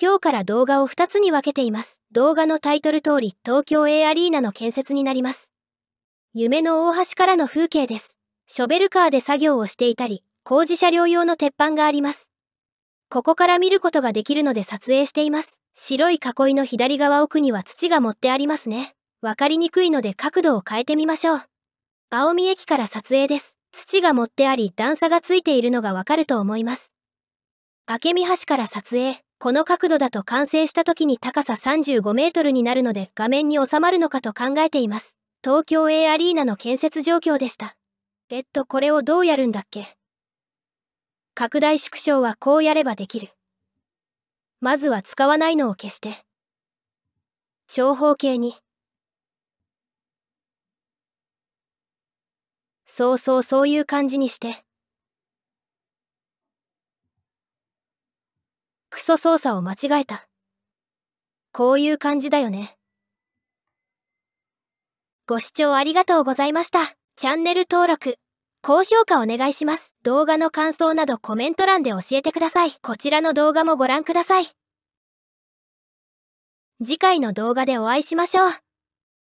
今日から動画を2つに分けています。動画のタイトル通り、東京 A アリーナの建設になります。夢の大橋からの風景です。ショベルカーで作業をしていたり、工事車両用の鉄板があります。ここから見ることができるので撮影しています。白い囲いの左側奥には土が盛ってありますね。わかりにくいので角度を変えてみましょう。青海駅から撮影です。土が盛ってあり段差がついているのがわかると思います。明美橋から撮影。この角度だと完成した時に高さ35メートルになるので画面に収まるのかと考えています。東京 A アリーナの建設状況でした。えっと、これをどうやるんだっけ拡大縮小はこうやればできる。まずは使わないのを消して。長方形に。そうそうそういう感じにして。ソ操作を間違えた。こういう感じだよね。ご視聴ありがとうございました。チャンネル登録、高評価お願いします。動画の感想などコメント欄で教えてください。こちらの動画もご覧ください。次回の動画でお会いしましょう。